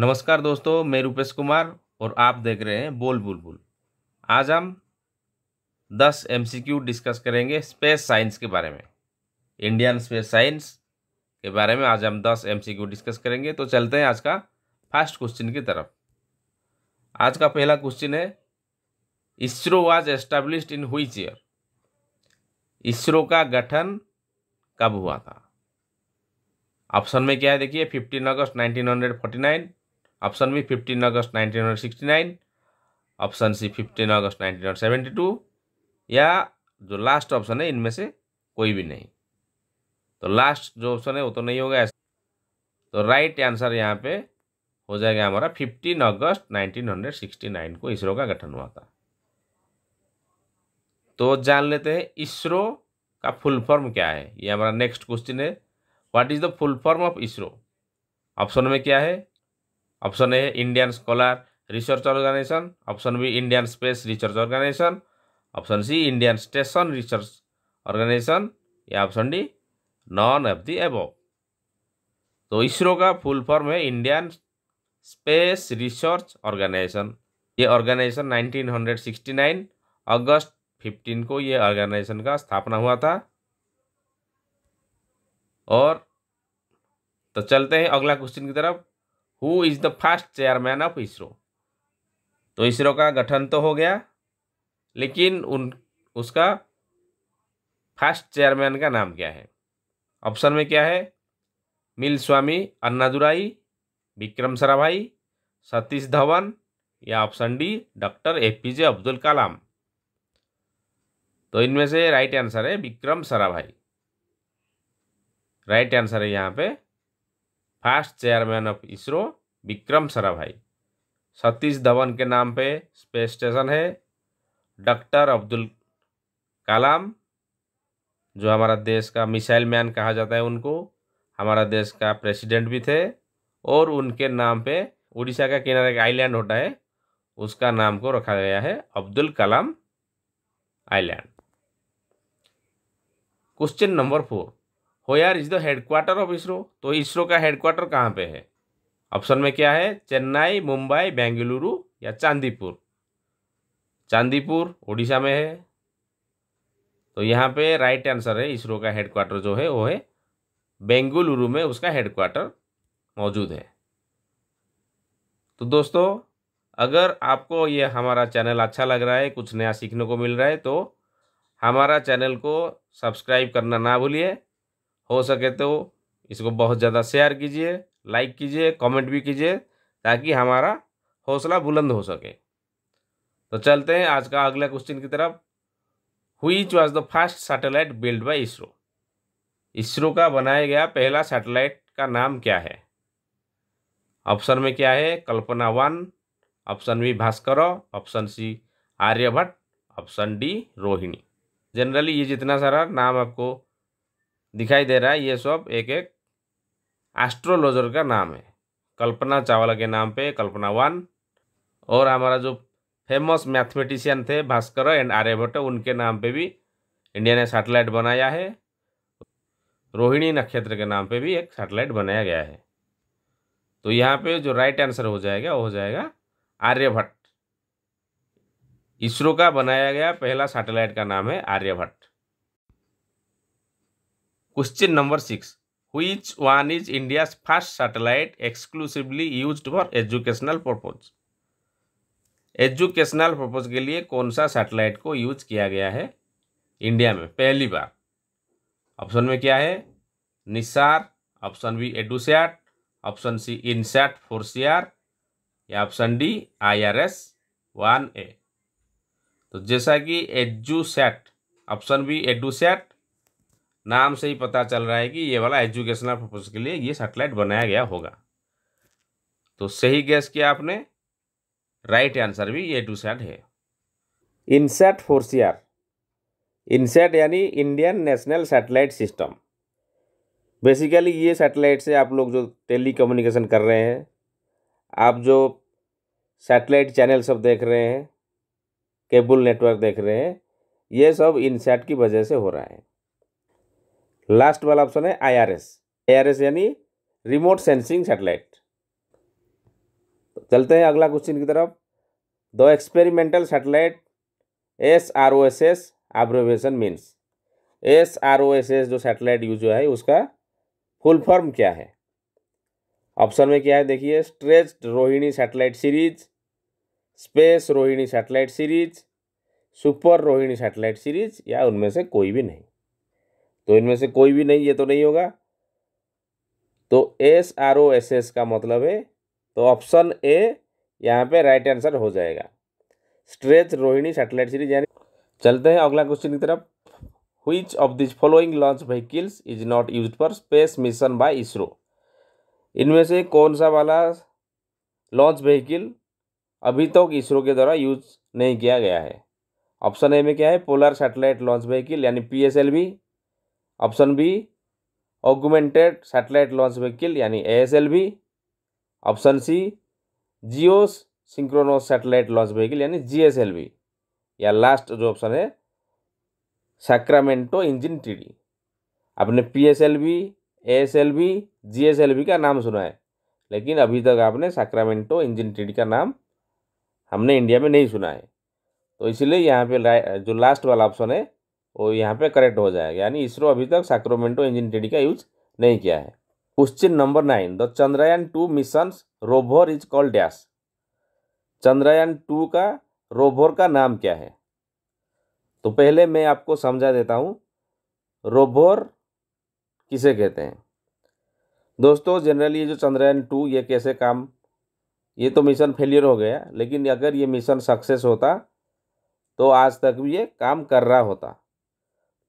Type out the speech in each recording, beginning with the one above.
नमस्कार दोस्तों मैं रूपेश कुमार और आप देख रहे हैं बोल बुलबुल आज हम 10 एमसीक्यू डिस्कस करेंगे स्पेस साइंस के बारे में इंडियन स्पेस साइंस के बारे में आज हम 10 एमसीक्यू डिस्कस करेंगे तो चलते हैं आज का फर्स्ट क्वेश्चन की तरफ आज का पहला क्वेश्चन है इसरो वाज एस्टेब्लिश इन हुई चेयर इसरो का गठन कब हुआ था ऑप्शन में क्या है देखिए fifteen August nine option B fifteen August nineteen hundred sixty nine option C fifteen August nineteen hundred seventy two या जो लास्ट ऑप्शन है इनमें से कोई भी नहीं तो लास्ट जो ऑप्शन है वो तो नहीं होगा तो राइट आंसर यहाँ पे हो जाएगा हमारा 15 अगस्त 1969 को इसरो का गठन हुआ था तो जान लेते हैं इसरो का फुल फॉर्म क्या है ये हमारा नेक्स्ट क्वेश्चन है what is the full form of ISRO option में क्या है option A Indian scholar research organisation option B Indian space research organisation option C Indian station research organisation या option D none of the above तो इसरो का full form है Indian space research organisation ये organisation 1969 अगस्त 15 को ये organisation का स्थापना हुआ था और तो चलते हैं अगला क्वेश्चन की तरफ who is the first chairman of ISRO तो इसरो का गठन तो हो गया लेकिन उन उसका फर्स्ट चेयरमैन का नाम क्या है ऑप्शन में क्या है मिल स्वामी अन्नादुराई विक्रम सराभाई सतीश धवन या option D doctor A P J Abdul Kalam तो इनमें से राइट आंसर है विक्रम सराभाई राइट आंसर है यहाँ पे first chairman of ISRO Vikram Sarabhai Satish Dhawan के नाम पे स्पेस स्टेशन है डॉक्टर अब्दुल कलाम जो हमारा देश का मिसाइल मैन कहा जाता है उनको हमारा देश का प्रेसिडेंट भी थे और उनके नाम पे उड़ीसा का किनारे का आइलैंड होता है उसका नाम को रखा गया है Abdul Kalam island question number four where is the headquarter of ISRO तो इसरो तो का हेडक्वार्टर कहाँ पे है ऑप्शन में क्या है चेन्नई मुंबई बेंगलुरु या चांदीपुर चांदीपुर ओडिशा में है तो यहाँ पे राइट आंसर है इसरो का हेडक्वार्टर जो है वो है बेंगलुरु में उसका हेडक्वार्टर मौजूद है तो दोस्तों अगर आपको ये हमारा चैनल अच्छा लग रहा है कुछ नया सीखने को मिल रहा है तो हमारा चैनल को सब्सक्राइब करना ना भूलिए हो सके तो इसको बहुत ज़्यादा शेयर कीजिए लाइक कीजिए कमेंट भी कीजिए ताकि हमारा हौसला बुलंद हो सके तो चलते हैं आज का अगला क्वेश्चन की तरफ which was the first satellite build by ISRO ISRO का बनाया गया पहला सैटेलाइट का नाम क्या है ऑप्शन में क्या है Kalpana one option B Bhaskara option C Aryabhata option D Rohini generally ये जितना सारा नाम आपको दिखाई दे रहा है ये सब एक एक एस्ट्रोलॉजर का नाम है कल्पना चावला के नाम पे वन और हमारा जो फेमस मैथमेटिशियन थे भास्कर एंड आर्यभट्ट उनके नाम पे भी इंडिया ने सैटेलाइट बनाया है रोहिणी नक्षत्र के नाम पे भी एक सैटेलाइट बनाया गया है तो यहाँ पे जो राइट आंसर हो जाएगा वो हो जाएगा आर्यभट्ट इसरो का बनाया गया पहला सैटेलाइट का नाम है Aryabhata question number six which one is India's first satellite exclusively used for educational purpose educational purpose के लिए कौन सा सैटेलाइट को यूज किया गया है इंडिया में पहली बार ऑप्शन में क्या है NISAR option B EDUSAT option C INSAT four C R या option D I R S one A तो जैसा कि एजुसैट ऑप्शन बी एडुसैट नाम से ही पता चल रहा है कि ये वाला एजुकेशनल पर्पज़ के लिए ये सेटेलाइट बनाया गया होगा तो सही गैस किया आपने राइट आंसर भी ये टू सेट है इनसेट आर इनसेट यानी Indian national satellite system basically ये सेटेलाइट से आप लोग जो टेली कम्युनिकेशन कर रहे हैं आप जो सेटेलाइट चैनल सब देख रहे हैं केबल नेटवर्क देख रहे हैं ये सब इनसेट की वजह से हो रहा है लास्ट वाला ऑप्शन है आईआरएस आईआरएस यानी रिमोट सेंसिंग सैटेलाइट चलते हैं अगला क्वेश्चन की तरफ the experimental satellite S R O S S abbreviation means S R O S S जो सैटेलाइट यूज हुआ है उसका फुल फॉर्म क्या है ऑप्शन में क्या है देखिए stretched Rohini satellite series space Rohini satellite series super Rohini satellite series या उनमें से कोई भी नहीं तो इनमें से कोई भी नहीं ये तो नहीं होगा तो S R O S S का मतलब है तो ऑप्शन ए यहाँ पे राइट आंसर हो जाएगा स्ट्रेच रोहिणी सैटेलाइट सीरीज यानी चलते हैं अगला क्वेश्चन की तरफ which of this following launch vehicles is not use for space mission by ISRO इनमें से कौन सा वाला लॉन्च व्हीकिल अभी तक तो इसरो के द्वारा यूज नहीं किया गया है ऑप्शन ए में क्या है पोलर सैटेलाइट लॉन्च व्हीकिल यानी P S L V option B augmented satellite launch vehicle यानी ASLV option C geosynchronous satellite launch vehicle यानी जीएसएलवी या लास्ट जो ऑप्शन है सैक्रामेंटो इंजन टीडी आपने पीएसएलवी एएसएलवी जीएसएलवी का नाम सुना है लेकिन अभी तक आपने सैक्रामेंटो इंजन टीडी का नाम हमने इंडिया में नहीं सुना है तो इसलिए यहाँ पे जो लास्ट वाला ऑप्शन है वो यहाँ पे करेक्ट हो जाएगा यानी इसरो अभी तक सैक्रोमेंटो इंजन टेडी का यूज नहीं किया है question number nine the Chandrayaan two mission rover is called dash Chandrayaan two का रोभोर का नाम क्या है तो पहले मैं आपको समझा देता हूँ रोभोर किसे कहते हैं दोस्तों जनरली ये जो चंद्रयान टू ये कैसे काम ये तो मिशन फेलियर हो गया लेकिन अगर ये मिशन सक्सेस होता तो आज तक भी ये काम कर रहा होता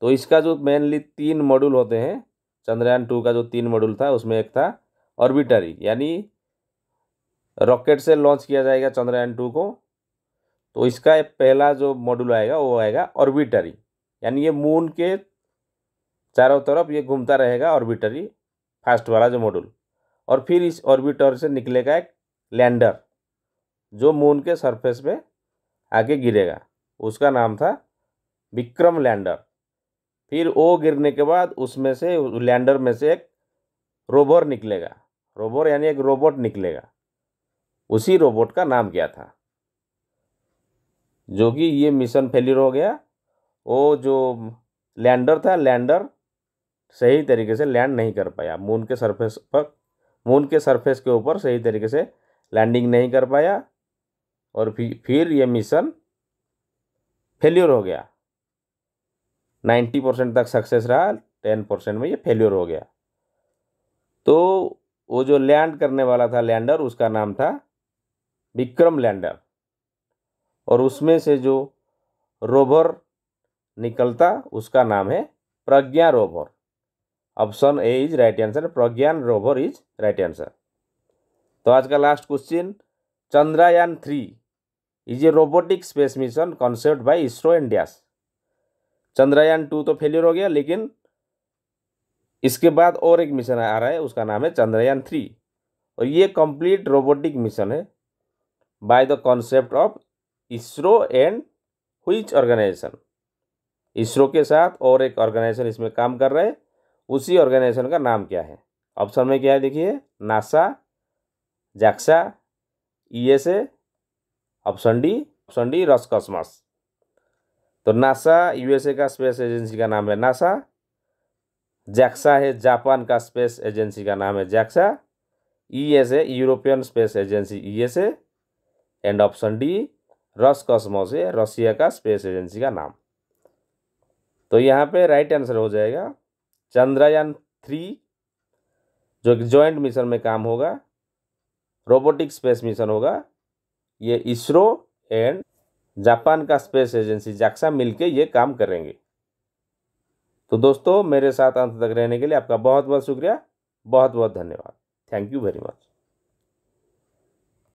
तो इसका जो मेनली तीन मॉड्यूल होते हैं चंद्रयान टू का जो तीन मॉड्यूल था उसमें एक था ऑर्बिटरी यानी रॉकेट से लॉन्च किया जाएगा चंद्रयान टू को तो इसका पहला जो मॉड्यूल आएगा वो आएगा ऑर्बिटरी यानी ये मून के चारों तरफ ये घूमता रहेगा ऑर्बिटरी फास्ट वाला जो मॉड्यूल और फिर इस ऑर्बिटर से निकलेगा एक लैंडर जो मून के सरफेस पे आके गिरेगा उसका नाम था विक्रम लैंडर फिर वो गिरने के बाद उसमें से लैंडर में से एक रोबोर निकलेगा रोबोर यानी एक रोबोट निकलेगा उसी रोबोट का नाम क्या था जो कि ये मिशन फेलियर हो गया वो जो लैंडर था लैंडर सही तरीके से लैंड नहीं कर पाया मून के सरफेस पर मून के सरफेस के ऊपर सही तरीके से लैंडिंग नहीं कर पाया और फिर ये मिशन फेल्यूर हो गया नाइन्टी परसेंट तक सक्सेस रहा टेन परसेंट में ये फेल्योर हो गया तो वो जो लैंड करने वाला था लैंडर उसका नाम था विक्रम लैंडर और उसमें से जो रोवर निकलता उसका नाम है Pragya rover option A is right answer Pragyan rover is right answer तो आज का last question Chandrayaan three is a robotic space mission concept by ISRO India Chandrayaan two तो फेलियर हो गया लेकिन इसके बाद और एक मिशन आ रहा है उसका नाम है चंद्रयान थ्री और ये कंप्लीट रोबोटिक मिशन है by the concept of ISRO and which organisation ISRO के साथ और एक ऑर्गेनाइजेशन इसमें काम कर रहे हैं उसी ऑर्गेनाइजेशन का नाम क्या है ऑप्शन में क्या है देखिए NASA JAXA E S A option D option D cosmos तो नासा यूएसए का स्पेस एजेंसी का नाम है नासा जैक्सा है जापान का स्पेस एजेंसी का नाम है JAXA E S A European space agency E S A and option D Roscosmos है रसिया का स्पेस एजेंसी का नाम तो यहाँ पे राइट आंसर हो जाएगा चंद्रयान थ्री जो कि ज्वाइंट मिशन में काम होगा रोबोटिक स्पेस मिशन होगा ये इसरो एंड जापान का स्पेस एजेंसी जाक्सा मिलकर ये काम करेंगे तो दोस्तों मेरे साथ अंत तक रहने के लिए आपका बहुत बहुत शुक्रिया बहुत बहुत धन्यवाद थैंक यू वेरी मच